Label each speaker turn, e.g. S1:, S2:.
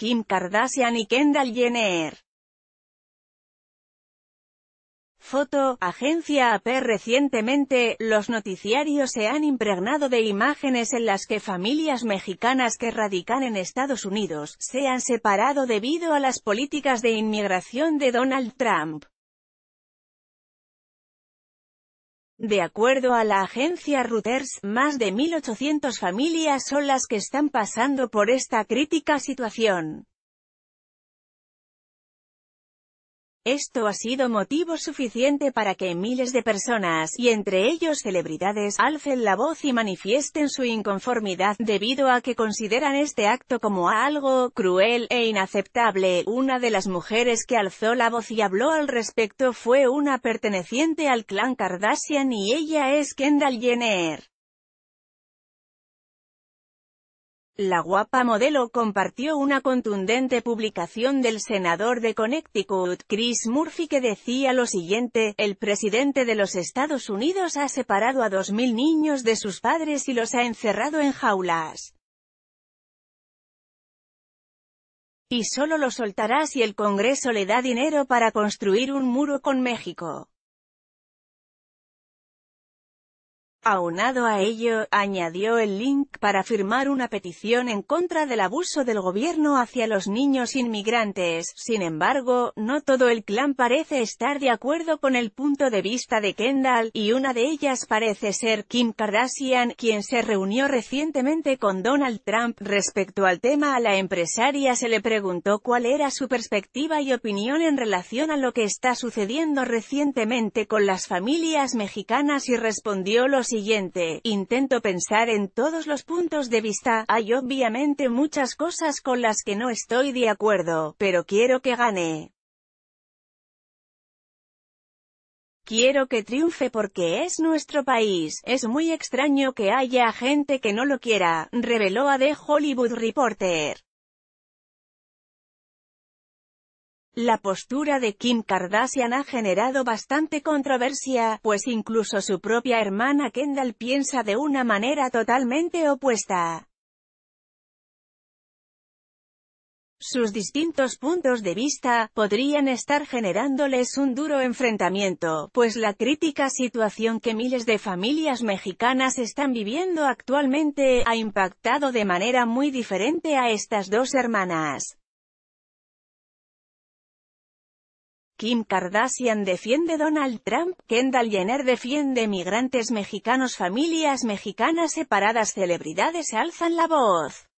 S1: Kim Kardashian y Kendall Jenner. Foto, agencia AP Recientemente, los noticiarios se han impregnado de imágenes en las que familias mexicanas que radican en Estados Unidos, se han separado debido a las políticas de inmigración de Donald Trump. De acuerdo a la agencia Reuters, más de 1.800 familias son las que están pasando por esta crítica situación. Esto ha sido motivo suficiente para que miles de personas, y entre ellos celebridades, alcen la voz y manifiesten su inconformidad, debido a que consideran este acto como algo cruel e inaceptable. Una de las mujeres que alzó la voz y habló al respecto fue una perteneciente al clan Kardashian y ella es Kendall Jenner. La guapa modelo compartió una contundente publicación del senador de Connecticut, Chris Murphy, que decía lo siguiente, el presidente de los Estados Unidos ha separado a 2.000 niños de sus padres y los ha encerrado en jaulas. Y solo lo soltará si el Congreso le da dinero para construir un muro con México. Aunado a ello, añadió el link para firmar una petición en contra del abuso del gobierno hacia los niños inmigrantes. Sin embargo, no todo el clan parece estar de acuerdo con el punto de vista de Kendall, y una de ellas parece ser Kim Kardashian, quien se reunió recientemente con Donald Trump. Respecto al tema a la empresaria se le preguntó cuál era su perspectiva y opinión en relación a lo que está sucediendo recientemente con las familias mexicanas y respondió los siguiente, intento pensar en todos los puntos de vista, hay obviamente muchas cosas con las que no estoy de acuerdo, pero quiero que gane. Quiero que triunfe porque es nuestro país, es muy extraño que haya gente que no lo quiera, reveló a The Hollywood Reporter. La postura de Kim Kardashian ha generado bastante controversia, pues incluso su propia hermana Kendall piensa de una manera totalmente opuesta. Sus distintos puntos de vista, podrían estar generándoles un duro enfrentamiento, pues la crítica situación que miles de familias mexicanas están viviendo actualmente, ha impactado de manera muy diferente a estas dos hermanas. Kim Kardashian defiende Donald Trump, Kendall Jenner defiende migrantes mexicanos Familias mexicanas separadas Celebridades alzan la voz.